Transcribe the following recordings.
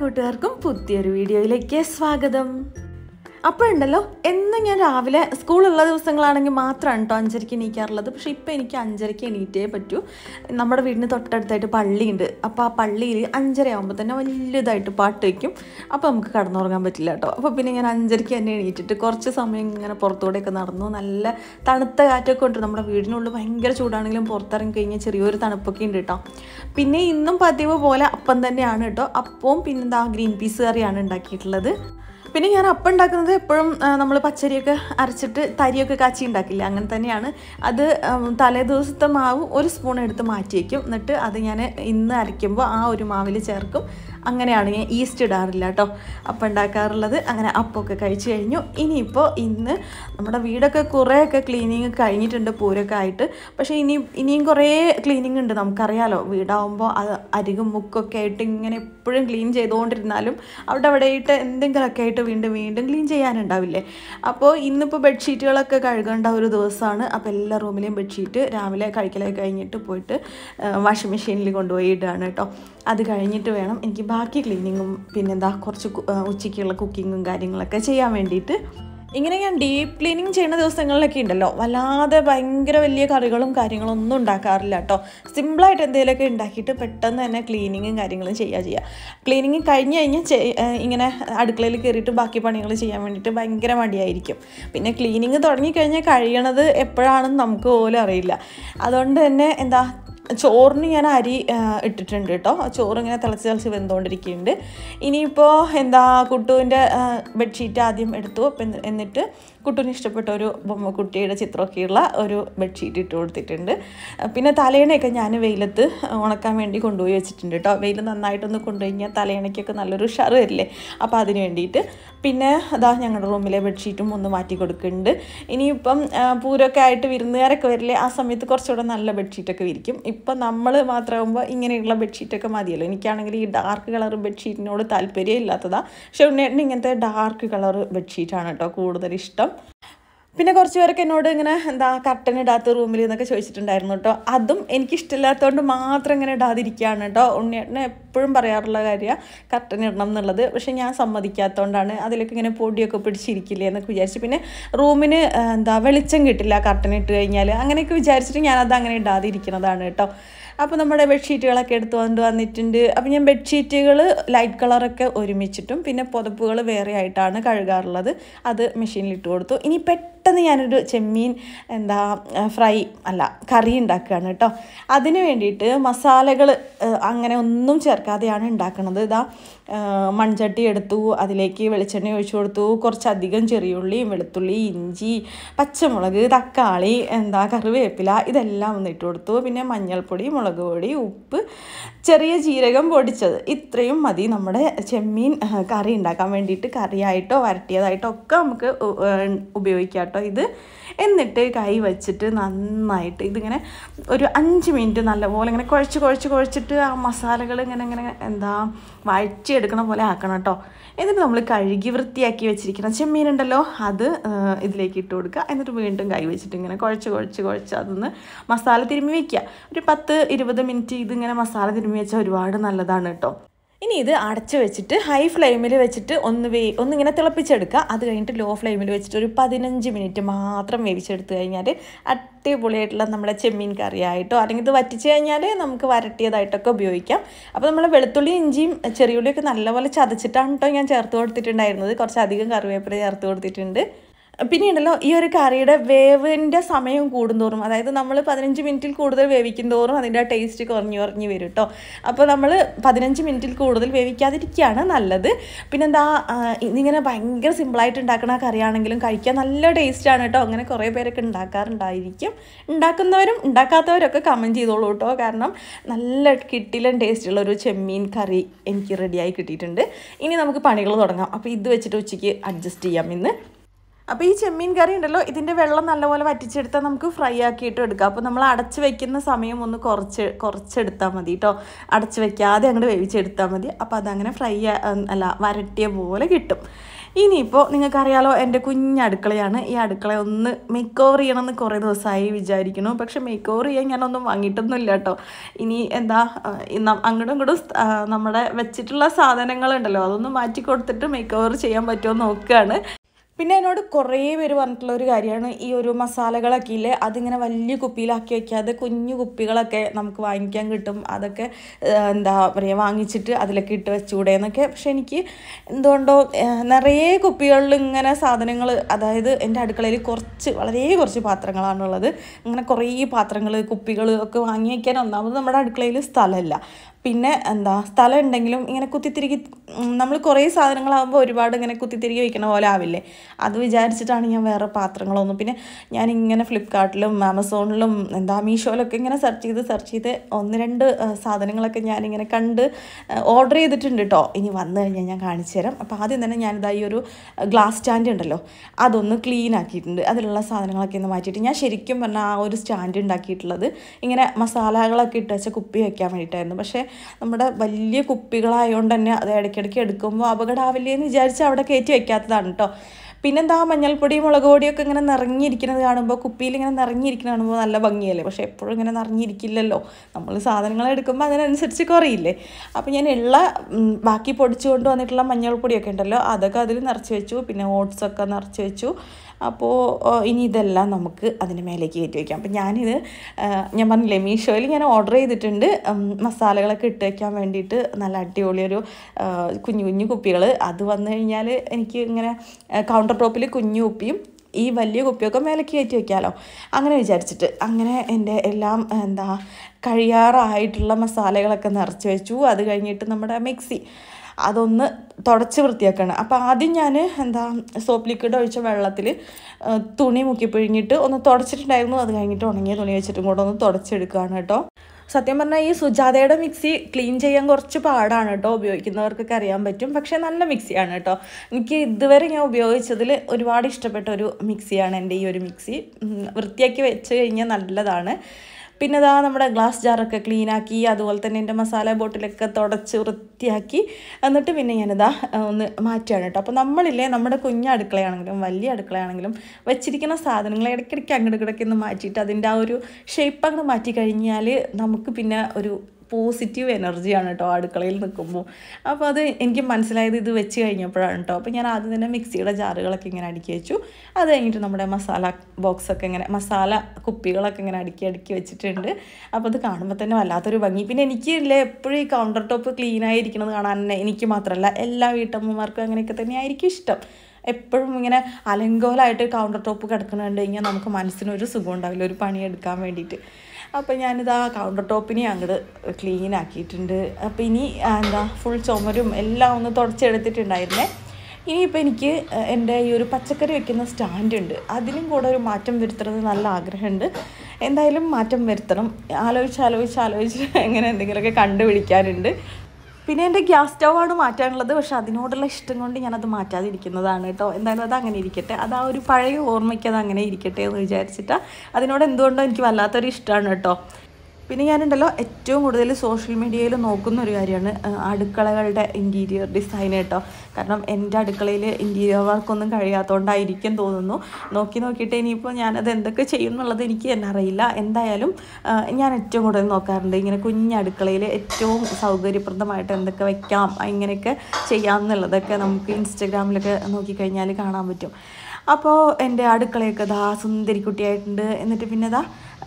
കൂട്ടുകാർക്കും പുതിയൊരു വീഡിയോയിലേക്ക് സ്വാഗതം ഉണ്ടല്ലോ എന്നും ഞാൻ രാവിലെ സ്കൂളുള്ള ദിവസങ്ങളാണെങ്കിൽ മാത്രമാണ് കേട്ടോ അഞ്ചരയ്ക്ക് എണീക്കാറുള്ളത് പക്ഷേ ഇപ്പോൾ എനിക്ക് അഞ്ചരയ്ക്ക് എണീറ്റേ പറ്റൂ നമ്മുടെ വീടിന് തൊട്ടടുത്തായിട്ട് പള്ളിയുണ്ട് അപ്പോൾ ആ പള്ളിയിൽ അഞ്ചര ആകുമ്പോൾ തന്നെ വലിയതായിട്ട് പാട്ട് വയ്ക്കും അപ്പോൾ നമുക്ക് കടന്നുറങ്ങാൻ പറ്റില്ല കേട്ടോ അപ്പോൾ പിന്നെ ഞാൻ അഞ്ചരയ്ക്ക് തന്നെ എണീറ്റിട്ട് കുറച്ച് സമയം ഇങ്ങനെ പുറത്തൂടെയൊക്കെ നടന്നു നല്ല തണുത്ത കാറ്റൊക്കെ ഉണ്ട് നമ്മുടെ വീടിനുള്ളിൽ ഭയങ്കര ചൂടാണെങ്കിലും പുറത്തിറങ്ങി കഴിഞ്ഞാൽ ചെറിയൊരു തണുപ്പൊക്കെ ഉണ്ട് കേട്ടോ പിന്നെ ഇന്നും പതിവ് പോലെ അപ്പം തന്നെയാണ് കേട്ടോ അപ്പവും പിന്നെന്താ ഗ്രീൻ പീസ് കറിയാണ് ഉണ്ടാക്കിയിട്ടുള്ളത് പിന്നെ ഞാൻ അപ്പം ഉണ്ടാക്കുന്നത് എപ്പോഴും നമ്മൾ പച്ചരിയൊക്കെ അരച്ചിട്ട് തരിയൊക്കെ കാച്ചി ഉണ്ടാക്കില്ല അങ്ങനെ തന്നെയാണ് അത് തലേ ദിവസത്തെ മാവ് ഒരു സ്പൂൺ എടുത്ത് മാറ്റി വയ്ക്കും എന്നിട്ട് അത് ഞാൻ ഇന്ന് അരയ്ക്കുമ്പോൾ ആ ഒരു മാവിൽ ചേർക്കും അങ്ങനെയാണെങ്കിൽ ഈസ്റ്റ് ഇടാറില്ല കേട്ടോ അപ്പം ഉണ്ടാക്കാറുള്ളത് അങ്ങനെ അപ്പമൊക്കെ കഴിച്ചു കഴിഞ്ഞു ഇനിയിപ്പോൾ ഇന്ന് നമ്മുടെ വീടൊക്കെ കുറേയൊക്കെ ക്ലീനിങ് കഴിഞ്ഞിട്ടുണ്ട് പൂരൊക്കെ ആയിട്ട് പക്ഷേ ഇനി ഇനിയും കുറേ ക്ലീനിങ് ഉണ്ട് നമുക്കറിയാലോ വീടാവുമ്പോൾ അത് അരികും മുക്കൊക്കെ ആയിട്ട് ഇങ്ങനെ എപ്പോഴും ക്ലീൻ ചെയ്തുകൊണ്ടിരുന്നാലും അവിടെ അവിടെ ആയിട്ട് എന്തെങ്കിലുമൊക്കെ ആയിട്ട് വീണ്ടും വീണ്ടും ക്ലീൻ ചെയ്യാനുണ്ടാവില്ലേ അപ്പോൾ ഇന്നിപ്പോൾ ബെഡ്ഷീറ്റുകളൊക്കെ കഴുകേണ്ട ഒരു ദിവസമാണ് അപ്പോൾ എല്ലാ റൂമിലെയും ബെഡ്ഷീറ്റ് രാവിലെ കഴിക്കലൊക്കെ കഴിഞ്ഞിട്ട് പോയിട്ട് വാഷിംഗ് മെഷീനിൽ കൊണ്ടുപോയി ഇടുകയാണ് കേട്ടോ അത് കഴിഞ്ഞിട്ട് വേണം എനിക്ക് ബാക്കി ക്ലീനിങ്ങും പിന്നെന്താ കുറച്ച് ഉച്ചയ്ക്കുള്ള കുക്കിങ്ങും കാര്യങ്ങളൊക്കെ ചെയ്യാൻ വേണ്ടിയിട്ട് ഇങ്ങനെ ഞാൻ ഡീപ്പ് ക്ലീനിങ് ചെയ്യുന്ന ദിവസങ്ങളിലൊക്കെ ഉണ്ടല്ലോ വല്ലാതെ ഭയങ്കര വലിയ കറികളും കാര്യങ്ങളും ഒന്നും ഉണ്ടാക്കാറില്ല കേട്ടോ സിമ്പിളായിട്ട് എന്തെങ്കിലുമൊക്കെ ഉണ്ടാക്കിയിട്ട് പെട്ടെന്ന് തന്നെ ക്ലീനിങ്ങും കാര്യങ്ങളും ചെയ്യുക ചെയ്യുക ക്ലീനിങ് കഴിഞ്ഞ് കഴിഞ്ഞ് ഇങ്ങനെ അടുക്കളയിൽ കയറിയിട്ട് ബാക്കി പണികൾ ചെയ്യാൻ വേണ്ടിയിട്ട് ഭയങ്കര മടിയായിരിക്കും പിന്നെ ക്ലീനിങ് തുടങ്ങിക്കഴിഞ്ഞാൽ കഴിയണത് എപ്പോഴാണെന്ന് നമുക്ക് പോലും അറിയില്ല അതുകൊണ്ട് തന്നെ എന്താ ചോറിന് ഞാൻ അരി ഇട്ടിട്ടുണ്ട് കേട്ടോ ചോറിങ്ങനെ തിളച്ച് തിളച്ച് വെന്തുകൊണ്ടിരിക്കുന്നുണ്ട് ഇനിയിപ്പോൾ എന്താ കുട്ടുവിൻ്റെ ബെഡ്ഷീറ്റ് ആദ്യം എടുത്തു എന്നിട്ട് കുട്ടൂന് ഇഷ്ടപ്പെട്ട ഒരു കുട്ടിയുടെ ചിത്രമൊക്കെയുള്ള ഒരു ബെഡ്ഷീറ്റ് ഇട്ട് കൊടുത്തിട്ടുണ്ട് പിന്നെ തലേണയൊക്കെ ഞാൻ വെയിലത്ത് ഉണക്കാൻ വേണ്ടി കൊണ്ടുപോയി വെച്ചിട്ടുണ്ട് കേട്ടോ വെയിൽ നന്നായിട്ടൊന്ന് കൊണ്ടുകഴിഞ്ഞാൽ തലേണയ്ക്കൊക്കെ നല്ലൊരു ഷർ വരില്ലേ അപ്പോൾ അതിന് വേണ്ടിയിട്ട് പിന്നെ അതാ ഞങ്ങളുടെ റൂമിലെ ബെഡ്ഷീറ്റും ഒന്ന് മാറ്റി കൊടുക്കുന്നുണ്ട് ഇനിയിപ്പം പൂരമൊക്കെ ആയിട്ട് വിരുന്നുകാരൊക്കെ വരില്ലേ ആ സമയത്ത് കുറച്ചുകൂടെ നല്ല ബെഡ്ഷീറ്റൊക്കെ വിരിക്കും ഇപ്പം നമ്മൾ മാത്രമാകുമ്പോൾ ഇങ്ങനെയുള്ള ബെഡ്ഷീറ്റൊക്കെ മതിയല്ലോ എനിക്കാണെങ്കിൽ ഈ ഡാർക്ക് കളർ ബെഡ്ഷീറ്റിനോട് താല്പര്യം ഇല്ലാത്തതാണ് പക്ഷേ ഉണ്ണേട്ടൻ ഇങ്ങനത്തെ ഡാർക്ക് കളർ ബെഡ്ഷീറ്റാണ് കേട്ടോ കൂടുതൽ ഇഷ്ടം പിന്നെ കുറച്ച് പേർക്ക് എന്നോട് ഇങ്ങനെ എന്താ കർട്ടൻ ഇടാത്ത റൂമിൽ എന്നൊക്കെ ചോദിച്ചിട്ടുണ്ടായിരുന്നു കേട്ടോ അതും എനിക്കിഷ്ടമില്ലാത്തതുകൊണ്ട് മാത്രം ഇങ്ങനെ ഇടാതിരിക്കുകയാണ് കേട്ടോ ഉണ്ണിയേട്ടനെ എപ്പോഴും പറയാറുള്ള കാര്യമാണ് കർട്ടൻ ഇടണം എന്നുള്ളത് പക്ഷെ ഞാൻ സമ്മതിക്കാത്തതുകൊണ്ടാണ് അതിലൊക്കെ ഇങ്ങനെ പൊടിയൊക്കെ പിടിച്ചിരിക്കില്ലേ എന്നൊക്കെ വിചാരിച്ച് പിന്നെ റൂമിന് എന്താ വെളിച്ചം കിട്ടില്ല കർട്ടൻ ഇട്ട് കഴിഞ്ഞാൽ അങ്ങനെയൊക്കെ വിചാരിച്ചിട്ട് ഞാനത് അങ്ങനെ ഇടാതിരിക്കുന്നതാണ് കേട്ടോ അപ്പോൾ നമ്മുടെ ബെഡ്ഷീറ്റുകളൊക്കെ എടുത്തു കൊണ്ട് വന്നിട്ടുണ്ട് അപ്പോൾ ഞാൻ ബെഡ്ഷീറ്റുകൾ ലൈറ്റ് കളറൊക്കെ ഒരുമിച്ചിട്ടും പിന്നെ പുതപ്പുകൾ വേറെ ആയിട്ടാണ് കഴുകാറുള്ളത് അത് മെഷീനിൽ ഇട്ട് കൊടുത്തു ഇനി പെട്ടെന്ന് പെട്ടെന്ന് ഞാനൊരു ചെമ്മീൻ എന്താ ഫ്രൈ അല്ല കറി ഉണ്ടാക്കുകയാണ് കേട്ടോ അതിന് വേണ്ടിയിട്ട് മസാലകൾ അങ്ങനെ ഒന്നും ചേർക്കാതെയാണ് ഉണ്ടാക്കുന്നത് ഇതാ മൺചട്ടി എടുത്തു അതിലേക്ക് വെളിച്ചെണ്ണ ഒഴിച്ചു കൊടുത്തു കുറച്ചധികം ചെറിയുള്ളിയും വെളുത്തുള്ളി ഇഞ്ചി പച്ചമുളക് തക്കാളി എന്താ കറിവേപ്പില ഇതെല്ലാം ഒന്ന് ഇട്ട് കൊടുത്തു പിന്നെ മഞ്ഞൾപ്പൊടി മുളക് പൊടി ഉപ്പ് ചെറിയ ജീരകം പൊടിച്ചത് ഇത്രയും മതി നമ്മുടെ ചെമ്മീൻ കറി ഉണ്ടാക്കാൻ വേണ്ടിയിട്ട് കറിയായിട്ടോ വരട്ടിയതായിട്ടോ ഒക്കെ നമുക്ക് ഉപയോഗിക്കാം കേട്ടോ ഇത് എന്നിട്ട് കൈ വെച്ചിട്ട് നന്നായിട്ട് ഇതിങ്ങനെ ഒരു അഞ്ച് മിനിറ്റ് നല്ലപോലെ ഇങ്ങനെ കുഴച്ച് കുഴച്ച് കുഴച്ചിട്ട് ആ മസാലകൾ ഇങ്ങനെ ഇങ്ങനെ എന്താ വഴച്ചെടുക്കണ പോലെ ആക്കണം കേട്ടോ എന്നിട്ട് നമ്മൾ കഴുകി വൃത്തിയാക്കി വെച്ചിരിക്കുന്ന ഉണ്ടല്ലോ അത് ഇതിലേക്ക് ഇട്ട് കൊടുക്കുക എന്നിട്ട് വീണ്ടും കൈ വെച്ചിട്ട് ഇങ്ങനെ കുഴച്ച് കുഴച്ച് കുഴച്ച് അതൊന്ന് മസാല തിരുമ്മി വയ്ക്കുക ഒരു പത്ത് ഇരുപത് മിനിറ്റ് ഇതിങ്ങനെ മസാല തിരുമ്മി വെച്ചാൽ ഒരുപാട് നല്ലതാണ് കേട്ടോ ഇനി ഇത് അടച്ചു വെച്ചിട്ട് ഹൈ ഫ്ലെയിമിൽ വെച്ചിട്ട് ഒന്ന് വേ ഒന്നിങ്ങനെ തിളപ്പിച്ചെടുക്കുക അത് കഴിഞ്ഞിട്ട് ലോ ഫ്ലെയിമിൽ വെച്ചിട്ട് ഒരു പതിനഞ്ച് മിനിറ്റ് മാത്രം വേവിച്ചെടുത്ത് കഴിഞ്ഞാൽ അടിപൊളിയായിട്ടുള്ള നമ്മുടെ ചെമ്മീൻ കറിയായിട്ടോ അല്ലെങ്കിൽ ഇത് വറ്റിച്ച് കഴിഞ്ഞാൽ നമുക്ക് വരട്ടിയതായിട്ടൊക്കെ ഉപയോഗിക്കാം അപ്പോൾ നമ്മൾ വെളുത്തുള്ളി ഇഞ്ചിയും ചെറിയുള്ളിയൊക്കെ നല്ലപോലെ ചതച്ചിട്ടാണ് കേട്ടോ ഞാൻ ചേർത്ത് കൊടുത്തിട്ടുണ്ടായിരുന്നത് കുറച്ച് അധികം കറിവേപ്പില ചേർത്ത് കൊടുത്തിട്ടുണ്ട് പിന്നെയുണ്ടല്ലോ ഈ ഒരു കറിയുടെ വേവിൻ്റെ സമയം കൂടുന്തോറും അതായത് നമ്മൾ പതിനഞ്ച് മിനിറ്റിൽ കൂടുതൽ വേവിക്കും തോറും അതിൻ്റെ ടേസ്റ്റ് കുറഞ്ഞു കുറഞ്ഞു വരും കേട്ടോ അപ്പോൾ നമ്മൾ പതിനഞ്ച് മിനിറ്റിൽ കൂടുതൽ വേവിക്കാതിരിക്കുകയാണ് നല്ലത് പിന്നെന്താ ഇതിങ്ങനെ ഭയങ്കര സിമ്പിളായിട്ട് ഉണ്ടാക്കുന്ന കറിയാണെങ്കിലും കഴിക്കാൻ നല്ല ടേസ്റ്റാണ് കേട്ടോ അങ്ങനെ കുറേ പേരൊക്കെ ഉണ്ടാക്കാറുണ്ടായിരിക്കും ഉണ്ടാക്കുന്നവരും ഉണ്ടാക്കാത്തവരൊക്കെ കമൻറ്റ് ചെയ്തോളൂ കേട്ടോ കാരണം നല്ല കിട്ടിലൻ ടേസ്റ്റുള്ളൊരു ഒരു ചെമ്മീൻ കറി എനിക്ക് റെഡിയായി കിട്ടിയിട്ടുണ്ട് ഇനി നമുക്ക് പണികൾ തുടങ്ങാം അപ്പോൾ ഇത് വെച്ചിട്ട് ഉച്ചയ്ക്ക് അഡ്ജസ്റ്റ് ചെയ്യാം ഇന്ന് അപ്പോൾ ഈ ചെമ്മീൻ കറി ഉണ്ടല്ലോ ഇതിൻ്റെ വെള്ളം നല്ലപോലെ വറ്റിച്ചെടുത്താൽ നമുക്ക് ഫ്രൈ ആക്കിയിട്ട് എടുക്കാം അപ്പോൾ നമ്മൾ അടച്ച് വെക്കുന്ന സമയം ഒന്ന് കുറച്ച് കുറച്ചെടുത്താൽ മതി കേട്ടോ അടച്ച് വെക്കാതെ അങ്ങോട്ട് വേവിച്ചെടുത്താൽ മതി അപ്പോൾ അതങ്ങനെ ഫ്രൈ അല്ല വരട്ടിയ പോലെ കിട്ടും ഇനിയിപ്പോൾ നിങ്ങൾക്കറിയാലോ എൻ്റെ കുഞ്ഞ് അടുക്കളയാണ് ഈ അടുക്കള ഒന്ന് മേക്ക് ഓവർ ചെയ്യണമെന്ന് കുറേ ദിവസമായി വിചാരിക്കുന്നു പക്ഷെ മേക്ക് ഓവർ ചെയ്യാൻ ഞാനൊന്നും വാങ്ങിയിട്ടൊന്നും ഇല്ല കേട്ടോ ഇനി എന്താ അങ്ങോട്ടും ഇങ്ങോട്ടും നമ്മുടെ വെച്ചിട്ടുള്ള സാധനങ്ങളുണ്ടല്ലോ അതൊന്ന് മാറ്റി കൊടുത്തിട്ട് മേക്ക് ഓവർ ചെയ്യാൻ പറ്റുമോ നോക്കുകയാണ് പിന്നെ എന്നോട് കുറേ പേര് പറഞ്ഞിട്ടുള്ള ഒരു കാര്യമാണ് ഈ ഒരു മസാലകളൊക്കെ ഇല്ലേ അതിങ്ങനെ വലിയ കുപ്പിയിലാക്കി വയ്ക്കാതെ കുഞ്ഞു കുപ്പികളൊക്കെ നമുക്ക് വാങ്ങിക്കാൻ കിട്ടും അതൊക്കെ എന്താ പറയുക വാങ്ങിച്ചിട്ട് അതിലൊക്കെ ഇട്ട് വെച്ചുകൂടെ എന്നൊക്കെ പക്ഷെ എനിക്ക് എന്തുകൊണ്ടോ നിറയെ കുപ്പികളിൽ ഇങ്ങനെ സാധനങ്ങൾ അതായത് എൻ്റെ അടുക്കളയിൽ കുറച്ച് വളരെ കുറച്ച് പാത്രങ്ങളാണുള്ളത് അങ്ങനെ കുറേ പാത്രങ്ങൾ കുപ്പികൾ ഒക്കെ വാങ്ങി വയ്ക്കാൻ ഒന്നാമത് നമ്മുടെ അടുക്കളയിൽ സ്ഥലമല്ല പിന്നെ എന്താ സ്ഥലം ഉണ്ടെങ്കിലും ഇങ്ങനെ കുത്തിത്തിരികി നമ്മൾ കുറേ സാധനങ്ങളാകുമ്പോൾ ഒരുപാട് ഇങ്ങനെ കുത്തിത്തിരികി വയ്ക്കണ പോലെ ആവില്ലേ അത് വിചാരിച്ചിട്ടാണ് ഞാൻ വേറെ പാത്രങ്ങളൊന്നും പിന്നെ ഞാൻ ഇങ്ങനെ ഫ്ലിപ്കാർട്ടിലും ആമസോണിലും എന്താ മീഷോയിലൊക്കെ ഇങ്ങനെ സെർച്ച് ചെയ്ത് സെർച്ച് ചെയ്ത് ഒന്ന് രണ്ട് സാധനങ്ങളൊക്കെ ഞാനിങ്ങനെ കണ്ട് ഓർഡർ ചെയ്തിട്ടുണ്ട് കേട്ടോ ഇനി വന്നു കഴിഞ്ഞാൽ ഞാൻ കാണിച്ചു തരാം അപ്പോൾ ആദ്യം തന്നെ ഞാനിതായി ഈ ഒരു ഗ്ലാസ് സ്റ്റാൻഡ് ഉണ്ടല്ലോ അതൊന്ന് ക്ലീൻ ആക്കിയിട്ടുണ്ട് അതിലുള്ള സാധനങ്ങളൊക്കെ ഒന്ന് മാറ്റിയിട്ട് ഞാൻ ശരിക്കും പറഞ്ഞാൽ ആ ഒരു സ്റ്റാൻഡ് ഉണ്ടാക്കിയിട്ടുള്ളത് ഇങ്ങനെ മസാലകളൊക്കെ ഇട്ട് വെച്ച കുപ്പി വയ്ക്കാൻ വേണ്ടിയിട്ടായിരുന്നു പക്ഷേ നമ്മുടെ വലിയ കുപ്പികളായതുകൊണ്ട് തന്നെ അത് ഇടയ്ക്കിടയ്ക്ക് എടുക്കുമ്പോൾ അപകടാവില്ലേ എന്ന് വിചാരിച്ച് അവിടെ കയറ്റി വെക്കാത്തതാണ് കേട്ടോ പിന്നെന്താ മഞ്ഞൾപ്പൊടി മുളക് പൊടിയൊക്കെ ഇങ്ങനെ നിറഞ്ഞിരിക്കുന്നത് കാണുമ്പോൾ കുപ്പിയിൽ ഇങ്ങനെ നിറഞ്ഞിരിക്കുന്നത് കാണുമ്പോൾ നല്ല ഭംഗിയല്ലേ പക്ഷേ എപ്പോഴും ഇങ്ങനെ നിറഞ്ഞിരിക്കില്ലല്ലോ നമ്മൾ സാധനങ്ങൾ എടുക്കുമ്പോൾ അതിനനുസരിച്ച് കുറയില്ലേ അപ്പോൾ ഞാൻ ഉള്ള ബാക്കി പൊടിച്ചു കൊണ്ട് വന്നിട്ടുള്ള മഞ്ഞൾപ്പൊടിയൊക്കെ ഉണ്ടല്ലോ അതൊക്കെ അതിൽ നിറച്ച് വെച്ചു പിന്നെ ഓട്സൊക്കെ നിറച്ച് വെച്ചു അപ്പോൾ ഇനി ഇതെല്ലാം നമുക്ക് അതിന് മേലേക്ക് കയറ്റി വയ്ക്കാം അപ്പം ഞാനിത് ഞാൻ പറഞ്ഞില്ലേ മീഷോയിൽ ഞാൻ ഓർഡർ ചെയ്തിട്ടുണ്ട് മസാലകളൊക്കെ ഇട്ട് വയ്ക്കാൻ വേണ്ടിയിട്ട് നല്ല അടിപൊളിയൊരു കുഞ്ഞു കുഞ്ഞു കുപ്പികൾ അത് വന്നു കഴിഞ്ഞാൽ എനിക്ക് ഇങ്ങനെ കൗണ്ടർ വാട്ടർ ഡ്രോപ്പിൽ കുഞ്ഞു കുപ്പിയും ഈ വലിയ കുപ്പിയൊക്കെ മേലേക്ക് കയറ്റി വയ്ക്കാമല്ലോ അങ്ങനെ വിചാരിച്ചിട്ട് അങ്ങനെ എൻ്റെ എല്ലാം എന്താ കഴിയാറായിട്ടുള്ള മസാലകളൊക്കെ നിറച്ച് വെച്ചു അത് കഴിഞ്ഞിട്ട് നമ്മുടെ മിക്സി അതൊന്ന് തുടച്ച് വൃത്തിയാക്കണം അപ്പോൾ ആദ്യം ഞാൻ എന്താ സോപ്പ് ലിക്വിഡ് ഒഴിച്ച വെള്ളത്തിൽ തുണി മുക്കി പിഴിഞ്ഞിട്ട് ഒന്ന് തുടച്ചിട്ടുണ്ടായിരുന്നു അത് കഴിഞ്ഞിട്ട് ഉണങ്ങിയ തുണി വെച്ചിട്ടും കൂടെ ഒന്ന് തുടച്ചെടുക്കുകയാണ് കേട്ടോ സത്യം പറഞ്ഞാൽ ഈ സുജാതയുടെ മിക്സി ക്ലീൻ ചെയ്യാൻ കുറച്ച് പാടാണ് കേട്ടോ ഉപയോഗിക്കുന്നവർക്കൊക്കെ അറിയാൻ പറ്റും പക്ഷേ നല്ല മിക്സിയാണ് കേട്ടോ എനിക്ക് ഇതുവരെ ഞാൻ ഉപയോഗിച്ചതിൽ ഒരുപാട് ഇഷ്ടപ്പെട്ട ഒരു മിക്സിയാണ് എൻ്റെ ഈ ഒരു മിക്സി വൃത്തിയാക്കി വെച്ച് കഴിഞ്ഞാൽ നല്ലതാണ് പിന്നെ ഇതാ നമ്മുടെ ഗ്ലാസ് ജാറൊക്കെ ക്ലീനാക്കി അതുപോലെ തന്നെ എൻ്റെ മസാല ബോട്ടിലൊക്കെ തുടച്ച് വൃത്തിയാക്കി എന്നിട്ട് പിന്നെ ഞാനിതാ ഒന്ന് മാറ്റുകയാണ് കേട്ടോ അപ്പോൾ നമ്മളില്ലേ നമ്മുടെ കുഞ്ഞ അടുക്കളയാണെങ്കിലും വലിയ അടുക്കളയാണെങ്കിലും വെച്ചിരിക്കുന്ന സാധനങ്ങൾ ഇടയ്ക്കിടയ്ക്ക് അങ്ങോട്ട് ഇടയ്ക്ക് മാറ്റിയിട്ട് അതിൻ്റെ ആ ഒരു ഷേപ്പ് അങ്ങോട്ട് മാറ്റി കഴിഞ്ഞാൽ നമുക്ക് പിന്നെ ഒരു പോസിറ്റീവ് എനർജിയാണ് കേട്ടോ അടുക്കളയിൽ നിൽക്കുമ്പോൾ അപ്പോൾ അത് എനിക്ക് മനസ്സിലായത് ഇത് വെച്ച് കഴിഞ്ഞപ്പോഴാണ് കേട്ടോ അപ്പോൾ ഞാൻ ആദ്യം തന്നെ മിക്സിയുടെ ജാറുകളൊക്കെ ഇങ്ങനെ അടുക്കി വെച്ചു അത് കഴിഞ്ഞിട്ട് നമ്മുടെ മസാല ബോക്സൊക്കെ ഇങ്ങനെ മസാല കുപ്പികളൊക്കെ ഇങ്ങനെ അടുക്കി അടുക്കി വെച്ചിട്ടുണ്ട് അപ്പോൾ അത് കാണുമ്പോൾ തന്നെ വല്ലാത്തൊരു ഭംഗി പിന്നെ എനിക്ക് ഇല്ലേ എപ്പോഴും ഈ കൗണ്ടർ ടോപ്പ് ക്ലീൻ കാണാൻ തന്നെ എനിക്ക് മാത്രമല്ല എല്ലാ വീട്ടമ്മമാർക്കും അങ്ങനെയൊക്കെ തന്നെയായിരിക്കും ഇഷ്ടം എപ്പോഴും ഇങ്ങനെ അലങ്കോലായിട്ട് കൗണ്ടർ ടോപ്പ് കിടക്കുന്നുണ്ട് കഴിഞ്ഞാൽ നമുക്ക് മനസ്സിനൊരു സുഖം ഉണ്ടാവില്ല ഒരു പണിയെടുക്കാൻ വേണ്ടിയിട്ട് അപ്പോൾ ഞാനിത് ആ കൗണ്ടർ ടോപ്പിനെ അങ്ങോട്ട് ക്ലീൻ ആക്കിയിട്ടുണ്ട് അപ്പോൾ ഇനി എന്താ ഫുൾ ചുമരും എല്ലാം ഒന്ന് തുടച്ചെടുത്തിട്ടുണ്ടായിരുന്നേ ഇനിയിപ്പോൾ എനിക്ക് എൻ്റെ ഈ ഒരു പച്ചക്കറി വെക്കുന്ന സ്റ്റാൻഡ് ഉണ്ട് അതിലും കൂടെ ഒരു മാറ്റം വരുത്തണമെന്ന് നല്ല ആഗ്രഹമുണ്ട് എന്തായാലും മാറ്റം വരുത്തണം ആലോചിച്ച് ആലോചിച്ച് ആലോചിച്ച് എങ്ങനെ എന്തെങ്കിലുമൊക്കെ കണ്ടുപിടിക്കാനുണ്ട് പിന്നെ എൻ്റെ ഗ്യാസ് സ്റ്റൗവാണ് മാറ്റാനുള്ളത് പക്ഷെ അതിനോടുള്ള ഇഷ്ടം കൊണ്ട് ഞാനത് മാറ്റാതിരിക്കുന്നതാണ് കേട്ടോ എന്തായാലും അത് അങ്ങനെ ഇരിക്കട്ടെ അത് ആ ഒരു പഴയ ഓർമ്മയ്ക്ക് അത് അങ്ങനെ ഇരിക്കട്ടെ എന്ന് വിചാരിച്ചിട്ട് അതിനോട് എന്തുകൊണ്ടോ എനിക്ക് വല്ലാത്തൊരു ഇഷ്ടമാണ് കേട്ടോ പിന്നെ ഞാനുണ്ടല്ലോ ഏറ്റവും കൂടുതൽ സോഷ്യൽ മീഡിയയിൽ നോക്കുന്ന ഒരു കാര്യമാണ് അടുക്കളകളുടെ ഇൻറ്റീരിയർ ഡിസൈൻ കേട്ടോ കാരണം എൻ്റെ അടുക്കളയിൽ ഇൻറ്റീരിയർ വർക്കൊന്നും കഴിയാത്തതുകൊണ്ടായിരിക്കും തോന്നുന്നു നോക്കി നോക്കിയിട്ട് ഇനിയിപ്പോൾ ഞാനത് എന്തൊക്കെ ചെയ്യും എന്നുള്ളത് എനിക്ക് തന്നെ അറിയില്ല എന്തായാലും ഞാൻ ഏറ്റവും കൂടുതൽ നോക്കാറുണ്ട് ഇങ്ങനെ കുഞ്ഞടുക്കളയിൽ ഏറ്റവും സൗകര്യപ്രദമായിട്ട് എന്തൊക്കെ വയ്ക്കാം ഇങ്ങനെയൊക്കെ ചെയ്യാം എന്നുള്ളതൊക്കെ നമുക്ക് ഇൻസ്റ്റഗ്രാമിലൊക്കെ നോക്കിക്കഴിഞ്ഞാൽ കാണാൻ പറ്റും അപ്പോൾ എൻ്റെ അടുക്കളയൊക്കെ ദാ സുന്ദരിക്കുട്ടിയായിട്ടുണ്ട് എന്നിട്ട് പിന്നെ ദാ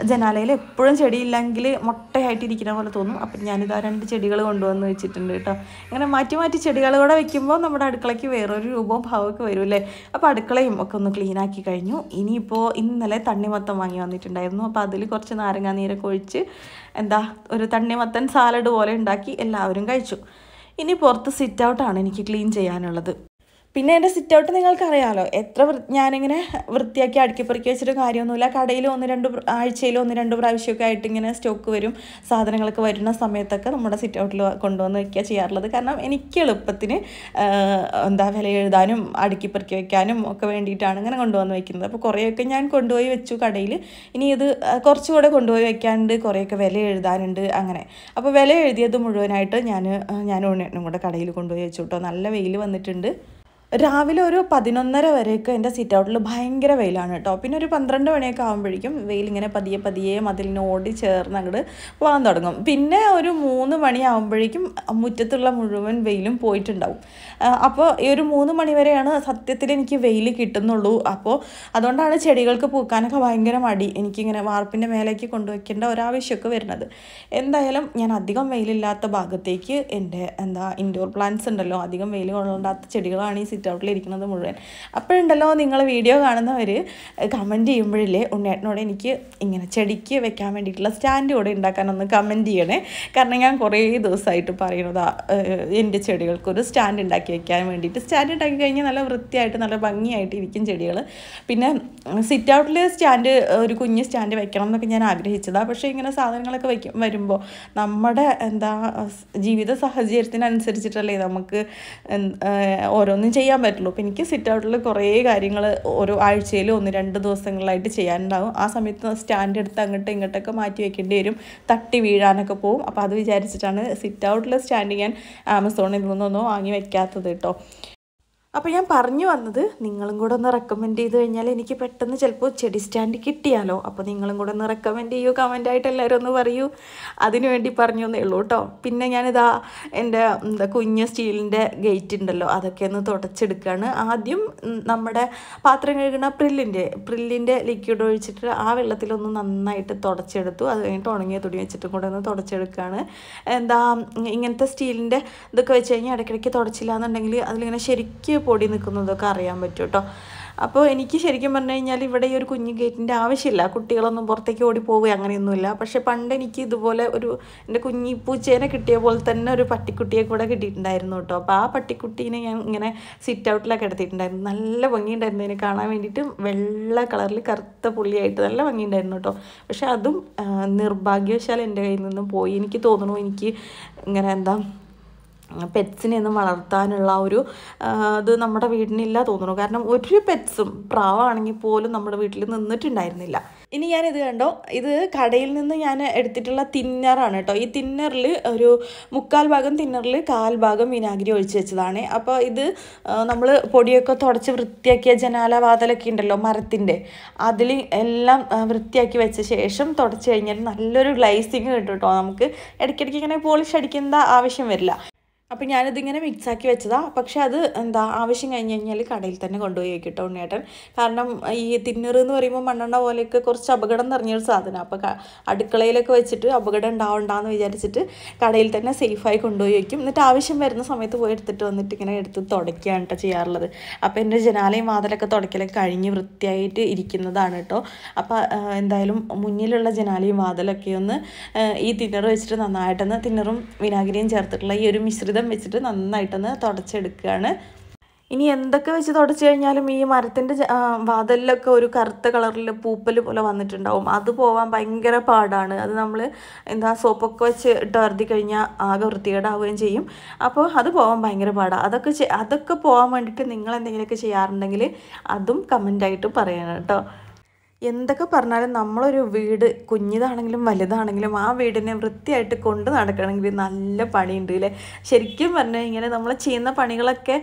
ജനാലയിൽ എപ്പോഴും ചെടിയില്ലെങ്കിൽ മുട്ടയായിട്ടിരിക്കുന്ന പോലെ തോന്നും അപ്പം ഞാനിതാ രണ്ട് ചെടികൾ കൊണ്ടുവന്ന് വെച്ചിട്ടുണ്ട് കേട്ടോ ഇങ്ങനെ മാറ്റി മാറ്റി ചെടികൾ കൂടെ വെക്കുമ്പോൾ നമ്മൾ നമ്മുടെ അടുക്കളയ്ക്ക് വേറൊരു രൂപവും ഭാവമൊക്കെ വരുമല്ലേ അപ്പോൾ അടുക്കളയും ഒക്കെ ഒന്ന് ക്ലീൻ ആക്കി കഴിഞ്ഞു ഇനിയിപ്പോൾ ഇന്നലെ തണ്ണിമത്തം വാങ്ങി വന്നിട്ടുണ്ടായിരുന്നു അപ്പോൾ അതിൽ കുറച്ച് നാരങ്ങാ നീരൊക്കെ ഒഴിച്ച് എന്താ ഒരു തണ്ണിമത്തൻ സാലഡ് പോലെ ഉണ്ടാക്കി എല്ലാവരും കഴിച്ചു ഇനി പുറത്ത് സിറ്റ് ഔട്ടാണ് എനിക്ക് ക്ലീൻ ചെയ്യാനുള്ളത് പിന്നെ എൻ്റെ സിറ്റ് ഔട്ട് നിങ്ങൾക്കറിയാമല്ലോ എത്ര ഞാനിങ്ങനെ വൃത്തിയാക്കി അടുക്കിപ്പറക്കി വെച്ചിട്ട് കാര്യമൊന്നുമില്ല കടയിൽ ഒന്ന് രണ്ട് ആഴ്ചയിൽ ഒന്ന് രണ്ട് പ്രാവശ്യമൊക്കെ ആയിട്ട് ഇങ്ങനെ സ്റ്റോക്ക് വരും സാധനങ്ങളൊക്കെ വരുന്ന സമയത്തൊക്കെ നമ്മുടെ സിറ്റ് ഔട്ടിൽ കൊണ്ടുവന്ന് വയ്ക്കുക ചെയ്യാറുള്ളത് കാരണം എനിക്ക് എളുപ്പത്തിന് എന്താ വില എഴുതാനും അടുക്കിപ്പറക്കി വയ്ക്കാനും ഒക്കെ വേണ്ടിയിട്ടാണ് ഇങ്ങനെ കൊണ്ടുവന്ന് വയ്ക്കുന്നത് അപ്പോൾ കുറേയൊക്കെ ഞാൻ കൊണ്ടുപോയി വെച്ചു കടയിൽ ഇനി ഇത് കുറച്ചുകൂടെ കൊണ്ടുപോയി വയ്ക്കാനുണ്ട് കുറേയൊക്കെ വില എഴുതാനുണ്ട് അങ്ങനെ അപ്പോൾ വില എഴുതിയത് മുഴുവനായിട്ട് ഞാൻ ഞാൻ ഉണ്ണിയേട്ടനും കൂടെ കടയിൽ കൊണ്ടുപോയി വെച്ചു കേട്ടോ നല്ല വെയിൽ വന്നിട്ടുണ്ട് രാവിലെ ഒരു പതിനൊന്നര വരെയൊക്കെ എൻ്റെ സിറ്റ് ഔട്ടിൽ ഭയങ്കര വെയിലാണ് കേട്ടോ പിന്നെ ഒരു പന്ത്രണ്ട് മണിയൊക്കെ ആകുമ്പോഴേക്കും വെയിലിങ്ങനെ പതിയെ പതിയെ മതിലിനോടി ചേർന്ന് അങ്ങോട്ട് പോകാൻ തുടങ്ങും പിന്നെ ഒരു മൂന്ന് മണിയാകുമ്പോഴേക്കും മുറ്റത്തുള്ള മുഴുവൻ വെയിലും പോയിട്ടുണ്ടാവും അപ്പോൾ ഈ ഒരു മൂന്ന് മണി വരെയാണ് സത്യത്തിൽ എനിക്ക് വെയിൽ കിട്ടുന്നുള്ളൂ അപ്പോൾ അതുകൊണ്ടാണ് ചെടികൾക്ക് പൂക്കാനൊക്കെ ഭയങ്കര മടി എനിക്കിങ്ങനെ വാർപ്പിൻ്റെ മേലേക്ക് കൊണ്ടുവയ്ക്കേണ്ട ഒരാവശ്യമൊക്കെ വരുന്നത് എന്തായാലും ഞാൻ അധികം വെയിലില്ലാത്ത ഭാഗത്തേക്ക് എൻ്റെ എന്താ ഇൻഡോർ പ്ലാന്റ്സ് ഉണ്ടല്ലോ അധികം വെയിൽ കൊള്ളണ്ടാത്ത ചെടികളാണ് ഈ സിറ്റ് ഔട്ടിൽ ഇരിക്കുന്നത് മുഴുവൻ അപ്പോഴുണ്ടല്ലോ നിങ്ങൾ വീഡിയോ കാണുന്നവർ കമൻറ്റ് ചെയ്യുമ്പോഴില്ലേ ഉണ്ണേട്ടനോട് എനിക്ക് ഇങ്ങനെ ചെടിക്ക് വെക്കാൻ വേണ്ടിയിട്ടുള്ള സ്റ്റാൻഡ് കൂടെ ഉണ്ടാക്കാനൊന്ന് കമൻറ്റ് ചെയ്യണേ കാരണം ഞാൻ കുറേ ദിവസമായിട്ട് പറയുന്നത് എൻ്റെ ചെടികൾക്കൊരു സ്റ്റാൻഡ് ഉണ്ടാക്കി വെക്കാൻ വേണ്ടിയിട്ട് സ്റ്റാൻഡ് ഉണ്ടാക്കി കഴിഞ്ഞാൽ നല്ല വൃത്തിയായിട്ട് നല്ല ഭംഗിയായിട്ട് ഇരിക്കും ചെടികൾ പിന്നെ സിറ്റ് ഔട്ടിൽ സ്റ്റാൻഡ് ഒരു കുഞ്ഞ് സ്റ്റാൻഡ് വെക്കണം എന്നൊക്കെ ഞാൻ ആഗ്രഹിച്ചതാണ് പക്ഷേ ഇങ്ങനെ സാധനങ്ങളൊക്കെ വയ്ക്കും വരുമ്പോൾ നമ്മുടെ എന്താ ജീവിത സാഹചര്യത്തിനനുസരിച്ചിട്ടല്ലേ നമുക്ക് ഓരോന്നും ചെയ്യാൻ ചെയ്യാൻ പറ്റുള്ളൂ അപ്പോൾ എനിക്ക് സിറ്റ് ഔട്ടിൽ കുറേ കാര്യങ്ങൾ ഓരോ ആഴ്ചയിൽ ഒന്ന് രണ്ട് ദിവസങ്ങളിലായിട്ട് ചെയ്യാനുണ്ടാവും ആ സമയത്ത് സ്റ്റാൻഡ് എടുത്ത് അങ്ങോട്ടും ഇങ്ങോട്ടൊക്കെ മാറ്റി വെക്കേണ്ടി വരും തട്ടി വീഴാനൊക്കെ പോകും അപ്പോൾ അത് വിചാരിച്ചിട്ടാണ് സിറ്റ് ഔട്ടിൽ സ്റ്റാൻഡ് ഞാൻ ആമസോണിൽ നിന്നൊന്നും വാങ്ങി വയ്ക്കാത്തത് കേട്ടോ അപ്പോൾ ഞാൻ പറഞ്ഞു വന്നത് നിങ്ങളും കൂടെ ഒന്ന് റെക്കമെൻഡ് ചെയ്ത് കഴിഞ്ഞാൽ എനിക്ക് പെട്ടെന്ന് ചിലപ്പോൾ ചെടി സ്റ്റാൻഡ് കിട്ടിയാലോ അപ്പോൾ നിങ്ങളും കൂടെ ഒന്ന് റെക്കമെൻഡ് ചെയ്യൂ ആയിട്ട് എല്ലാവരും ഒന്ന് പറയൂ അതിനു വേണ്ടി പറഞ്ഞു എന്നുള്ളൂ ഉള്ളൂ കേട്ടോ പിന്നെ ഞാനിതാ എൻ്റെ എന്താ കുഞ്ഞ് സ്റ്റീലിൻ്റെ ഗേറ്റ് ഉണ്ടല്ലോ അതൊക്കെ ഒന്ന് തുടച്ചെടുക്കുകയാണ് ആദ്യം നമ്മുടെ പാത്രം കഴുകുന്ന പ്രില്ലിൻ്റെ പ്രില്ലിൻ്റെ ലിക്വിഡ് ഒഴിച്ചിട്ട് ആ വെള്ളത്തിലൊന്ന് നന്നായിട്ട് തുടച്ചെടുത്തു അത് കഴിഞ്ഞിട്ട് ഉണങ്ങിയ തുണി വെച്ചിട്ടും കൂടെ ഒന്ന് തുടച്ചെടുക്കുകയാണ് എന്താ ഇങ്ങനത്തെ സ്റ്റീലിൻ്റെ ഇതൊക്കെ വെച്ച് കഴിഞ്ഞാൽ ഇടയ്ക്കിടയ്ക്ക് തുടച്ചില്ല എന്നുണ്ടെങ്കിൽ അതിലിങ്ങനെ ശരിക്കും പൊടി നിൽക്കുന്നതൊക്കെ അറിയാൻ പറ്റും കേട്ടോ അപ്പോൾ എനിക്ക് ശരിക്കും പറഞ്ഞു കഴിഞ്ഞാൽ ഇവിടെ ഈ ഒരു കുഞ്ഞു ഗേറ്റിൻ്റെ ആവശ്യമില്ല കുട്ടികളൊന്നും പുറത്തേക്ക് ഓടി പോവുക അങ്ങനെയൊന്നുമില്ല പക്ഷേ പണ്ട് എനിക്ക് ഇതുപോലെ ഒരു എൻ്റെ കുഞ്ഞി പൂച്ചേനെ കിട്ടിയ പോലെ തന്നെ ഒരു പട്ടിക്കുട്ടിയെ കൂടെ കിട്ടിയിട്ടുണ്ടായിരുന്നു കേട്ടോ അപ്പോൾ ആ പട്ടിക്കുട്ടീനെ ഞാൻ ഇങ്ങനെ സിറ്റ് ഔട്ടിലൊക്കെ എടുത്തിട്ടുണ്ടായിരുന്നു നല്ല ഭംഗിയുണ്ടായിരുന്നു അതിനെ കാണാൻ വേണ്ടിയിട്ട് വെള്ള കളറിൽ കറുത്ത പുള്ളിയായിട്ട് നല്ല ഭംഗിയുണ്ടായിരുന്നു കേട്ടോ പക്ഷേ അതും നിർഭാഗ്യവശാൽ എൻ്റെ കയ്യിൽ നിന്നും പോയി എനിക്ക് തോന്നുന്നു എനിക്ക് ഇങ്ങനെ എന്താ പെറ്റ്സിനെയൊന്നും വളർത്താനുള്ള ഒരു ഇത് നമ്മുടെ വീടിനില്ല തോന്നുന്നു കാരണം ഒരു പെറ്റ്സും പ്രാവാണെങ്കിൽ പോലും നമ്മുടെ വീട്ടിൽ നിന്നിട്ടുണ്ടായിരുന്നില്ല ഇനി ഞാൻ ഇത് കണ്ടോ ഇത് കടയിൽ നിന്ന് ഞാൻ എടുത്തിട്ടുള്ള തിന്നറാണ് കേട്ടോ ഈ തിന്നറിൽ ഒരു മുക്കാൽ ഭാഗം തിന്നറിൽ കാൽ ഭാഗം വിനാഗിരി ഒഴിച്ച് വെച്ചതാണ് അപ്പോൾ ഇത് നമ്മൾ പൊടിയൊക്കെ തുടച്ച് വൃത്തിയാക്കിയ ജനാല വാതലൊക്കെ ഉണ്ടല്ലോ മരത്തിൻ്റെ അതിൽ എല്ലാം വൃത്തിയാക്കി വെച്ച ശേഷം തുടച്ച് കഴിഞ്ഞാൽ നല്ലൊരു ഗ്ലൈസിങ് കിട്ടും കേട്ടോ നമുക്ക് ഇടയ്ക്കിടയ്ക്ക് ഇങ്ങനെ പോളിഷ് അടിക്കേണ്ട ആവശ്യം വരില്ല അപ്പം ഞാനിതിങ്ങനെ മിക്സാക്കി വെച്ചതാണ് പക്ഷേ അത് എന്താ ആവശ്യം കഴിഞ്ഞ് കഴിഞ്ഞാൽ കടയിൽ തന്നെ കൊണ്ടുപോയി വെക്കട്ടോ ഉണ്ണിയേട്ടൻ കാരണം ഈ തിന്നറ് എന്ന് പറയുമ്പോൾ മണ്ണെണ്ണ പോലെയൊക്കെ കുറച്ച് അപകടം നിറഞ്ഞൊരു സാധനം അപ്പോൾ അടുക്കളയിലൊക്കെ വെച്ചിട്ട് അപകടം ഉണ്ടാവണ്ടെന്ന് വിചാരിച്ചിട്ട് കടയിൽ തന്നെ സേഫായി കൊണ്ടുപോയി വയ്ക്കും എന്നിട്ട് ആവശ്യം വരുന്ന സമയത്ത് പോയി എടുത്തിട്ട് വന്നിട്ട് ഇങ്ങനെ എടുത്ത് തുടയ്ക്കുകയാണ് കേട്ടോ ചെയ്യാറുള്ളത് അപ്പോൾ എൻ്റെ ജനാലയും വാതിലൊക്കെ തുടയ്ക്കലൊക്കെ കഴിഞ്ഞ് വൃത്തിയായിട്ട് ഇരിക്കുന്നതാണ് കേട്ടോ അപ്പോൾ എന്തായാലും മുന്നിലുള്ള ജനാലയും വാതിലൊക്കെ ഒന്ന് ഈ തിന്നറ് വെച്ചിട്ട് നന്നായിട്ടൊന്ന് തിന്നറും വിനാഗിരിയും ചേർത്തിട്ടുള്ള ഈ ഒരു മിശ്രിത മിശ്രിതം വെച്ചിട്ട് നന്നായിട്ടൊന്ന് തുടച്ചെടുക്കുകയാണ് ഇനി എന്തൊക്കെ വെച്ച് തുടച്ചു കഴിഞ്ഞാലും ഈ മരത്തിൻ്റെ വാതലിലൊക്കെ ഒരു കറുത്ത കളറിൽ പൂപ്പൽ പോലെ വന്നിട്ടുണ്ടാവും അത് പോവാൻ ഭയങ്കര പാടാണ് അത് നമ്മൾ എന്താ സോപ്പൊക്കെ വെച്ച് ഇട്ട് വരുത്തി കഴിഞ്ഞാൽ ആകെ വൃത്തികേടാവുകയും ചെയ്യും അപ്പോൾ അത് പോകാൻ ഭയങ്കര പാടാണ് അതൊക്കെ അതൊക്കെ പോകാൻ വേണ്ടിയിട്ട് നിങ്ങൾ എന്തെങ്കിലുമൊക്കെ ചെയ്യാറുണ്ടെങ്കിൽ അതും കമൻ്റായിട്ട് പറയണം കേട്ടോ എന്തൊക്കെ പറഞ്ഞാലും നമ്മളൊരു വീട് കുഞ്ഞതാണെങ്കിലും വലുതാണെങ്കിലും ആ വീടിനെ വൃത്തിയായിട്ട് കൊണ്ട് നടക്കണമെങ്കിൽ നല്ല പണിയുണ്ട് അല്ലേ ശരിക്കും പറഞ്ഞു കഴിഞ്ഞാൽ നമ്മൾ ചെയ്യുന്ന പണികളൊക്കെ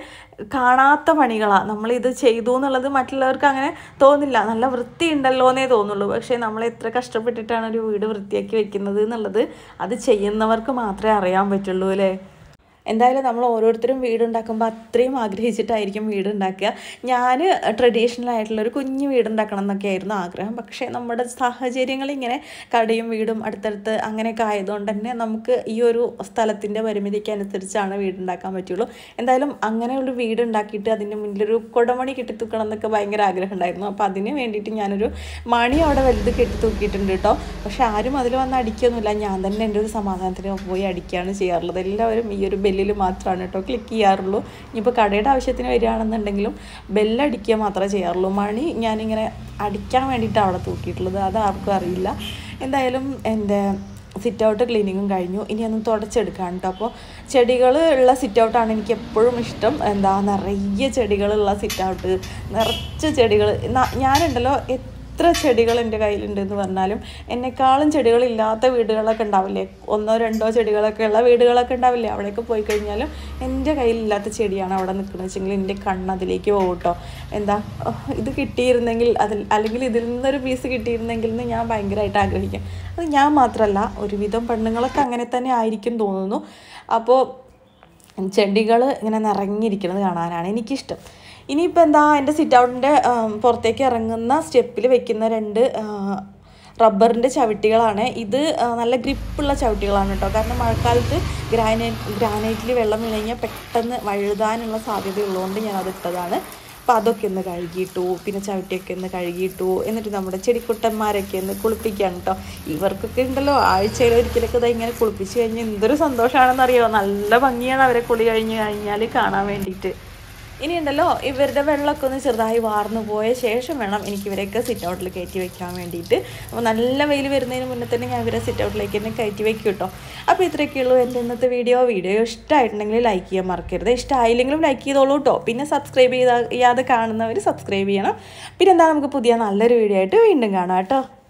കാണാത്ത പണികളാണ് നമ്മളിത് ചെയ്തു എന്നുള്ളത് മറ്റുള്ളവർക്ക് അങ്ങനെ തോന്നില്ല നല്ല വൃത്തി ഉണ്ടല്ലോ എന്നേ തോന്നുള്ളൂ പക്ഷേ നമ്മൾ എത്ര കഷ്ടപ്പെട്ടിട്ടാണ് ഒരു വീട് വൃത്തിയാക്കി വെക്കുന്നത് എന്നുള്ളത് അത് ചെയ്യുന്നവർക്ക് മാത്രമേ അറിയാൻ പറ്റുള്ളൂ അല്ലേ എന്തായാലും നമ്മൾ ഓരോരുത്തരും വീടുണ്ടാക്കുമ്പോൾ അത്രയും ആഗ്രഹിച്ചിട്ടായിരിക്കും വീടുണ്ടാക്കുക ഞാൻ ട്രഡീഷണൽ ആയിട്ടുള്ളൊരു കുഞ്ഞു വീടുണ്ടാക്കണം ആയിരുന്നു ആഗ്രഹം പക്ഷേ നമ്മുടെ സാഹചര്യങ്ങൾ ഇങ്ങനെ കടയും വീടും അടുത്തടുത്ത് അങ്ങനെയൊക്കെ ആയതുകൊണ്ട് തന്നെ നമുക്ക് ഈ ഒരു സ്ഥലത്തിൻ്റെ പരിമിതിക്കനുസരിച്ചാണ് വീടുണ്ടാക്കാൻ പറ്റുള്ളൂ എന്തായാലും അങ്ങനെയുള്ളൊരു വീടുണ്ടാക്കിയിട്ട് അതിൻ്റെ മുന്നിലൊരു കുടമണി കെട്ടിത്തൂക്കണം എന്നൊക്കെ ഭയങ്കര ആഗ്രഹം ഉണ്ടായിരുന്നു അപ്പോൾ അതിന് വേണ്ടിയിട്ട് ഞാനൊരു മണി അവിടെ വലുത് കെട്ടിത്തൂക്കിയിട്ടുണ്ട് കേട്ടോ പക്ഷേ ആരും അതിൽ വന്ന് അടിക്കൊന്നുമില്ല ഞാൻ തന്നെ എൻ്റെ ഒരു സമാധാനത്തിന് പോയി അടിക്കുകയാണ് ചെയ്യാറുള്ളത് എല്ലാവരും ഈ ഒരു ബെല്ലിൽ മാത്രമാണ് കേട്ടോ ക്ലിക്ക് ചെയ്യാറുള്ളൂ ഇനിയിപ്പോൾ കടയുടെ ആവശ്യത്തിന് വരികയാണെന്നുണ്ടെങ്കിലും ബെല്ലടിക്കുക മാത്രമേ ചെയ്യാറുള്ളൂ മണി ഞാനിങ്ങനെ അടിക്കാൻ വേണ്ടിയിട്ടാണ് അവിടെ തൂക്കിയിട്ടുള്ളത് അത് ആർക്കും അറിയില്ല എന്തായാലും എൻ്റെ സിറ്റ് ഔട്ട് ക്ലീനിങ്ങും കഴിഞ്ഞു ഇനി ഒന്ന് തുടച്ചെടുക്കാൻ കേട്ടോ അപ്പോൾ ചെടികൾ ഉള്ള സിറ്റ് ഔട്ടാണ് എനിക്ക് എപ്പോഴും ഇഷ്ടം എന്താ നിറയെ ചെടികളുള്ള സിറ്റ് ഔട്ട് നിറച്ച് ചെടികൾ ഞാനുണ്ടല്ലോ എത്ര ചെടികൾ എൻ്റെ കയ്യിലുണ്ട് എന്ന് പറഞ്ഞാലും എന്നെക്കാളും ചെടികളില്ലാത്ത വീടുകളൊക്കെ ഉണ്ടാവില്ലേ ഒന്നോ രണ്ടോ ചെടികളൊക്കെ ഉള്ള വീടുകളൊക്കെ ഉണ്ടാവില്ലേ അവിടേക്ക് പോയി കഴിഞ്ഞാലും എൻ്റെ കയ്യിലില്ലാത്ത ചെടിയാണ് അവിടെ നിൽക്കുന്നത് വെച്ചെങ്കിൽ എൻ്റെ കണ്ണതിലേക്ക് പോകും കേട്ടോ എന്താ ഇത് കിട്ടിയിരുന്നെങ്കിൽ അതിൽ അല്ലെങ്കിൽ ഇതിൽ നിന്നൊരു പീസ് കിട്ടിയിരുന്നെങ്കിൽ എന്ന് ഞാൻ ഭയങ്കരമായിട്ട് ആഗ്രഹിക്കും അത് ഞാൻ മാത്രമല്ല ഒരുവിധം പെണ്ണുങ്ങളൊക്കെ അങ്ങനെ തന്നെ ആയിരിക്കും തോന്നുന്നു അപ്പോൾ ചെടികൾ ഇങ്ങനെ നിറഞ്ഞിരിക്കുന്നത് കാണാനാണ് എനിക്കിഷ്ടം ഇനിയിപ്പോൾ എന്താ എൻ്റെ സിറ്റ് ഔട്ടിൻ്റെ പുറത്തേക്ക് ഇറങ്ങുന്ന സ്റ്റെപ്പിൽ വെക്കുന്ന രണ്ട് റബ്ബറിൻ്റെ ചവിട്ടികളാണ് ഇത് നല്ല ഗ്രിപ്പുള്ള ചവിട്ടികളാണ് കേട്ടോ കാരണം മഴക്കാലത്ത് ഗ്രാനൈറ്റ് ഗ്രാനൈറ്റിൽ വെള്ളം വിളഞ്ഞാൽ പെട്ടെന്ന് വഴുതാനുള്ള സാധ്യത ഉള്ളതുകൊണ്ട് ഞാൻ അത് ഇട്ടതാണ് അപ്പോൾ അതൊക്കെ ഒന്ന് കഴുകിയിട്ടു പിന്നെ ചവിട്ടിയൊക്കെ ഒന്ന് കഴുകിയിട്ടു എന്നിട്ട് നമ്മുടെ ചെടിക്കുട്ടന്മാരൊക്കെ ഒന്ന് കുളിപ്പിക്കുകയാണ് കേട്ടോ ഇവർക്കൊക്കെ ഉണ്ടല്ലോ ആഴ്ചയിൽ ഒരിക്കലൊക്കെ ഇത് ഇങ്ങനെ കുളിപ്പിച്ച് കഴിഞ്ഞാൽ എന്തൊരു സന്തോഷമാണെന്നറിയോ നല്ല ഭംഗിയാണ് അവരെ കുളി കഴിഞ്ഞ് കഴിഞ്ഞാൽ കാണാൻ വേണ്ടിയിട്ട് ഇനിയുണ്ടല്ലോ ഇവരുടെ വെള്ളമൊക്കെ ഒന്ന് ചെറുതായി വാർന്നു പോയ ശേഷം വേണം എനിക്ക് ഇവരെയൊക്കെ സിറ്റ് ഔട്ടിൽ കയറ്റി വെക്കാൻ വേണ്ടിയിട്ട് അപ്പോൾ നല്ല വെയിൽ വരുന്നതിന് മുന്നേ തന്നെ ഞാൻ ഇവരെ സിറ്റ് ഔട്ടിലേക്ക് തന്നെ കയറ്റി വെക്കും കേട്ടോ അപ്പോൾ ഉള്ളൂ എൻ്റെ ഇന്നത്തെ വീഡിയോ വീഡിയോ ഇഷ്ടമായിട്ടുണ്ടെങ്കിൽ ലൈക്ക് ചെയ്യാൻ മറക്കരുത് ഇഷ്ടമായില്ലെങ്കിലും ലൈക്ക് ചെയ്തോളൂ കേട്ടോ പിന്നെ സബ്സ്ക്രൈബ് ചെയ്താൽ ചെയ്യാതെ കാണുന്നവർ സബ്സ്ക്രൈബ് ചെയ്യണം പിന്നെ എന്താ നമുക്ക് പുതിയ നല്ലൊരു വീഡിയോ ആയിട്ട് വീണ്ടും കാണാം കേട്ടോ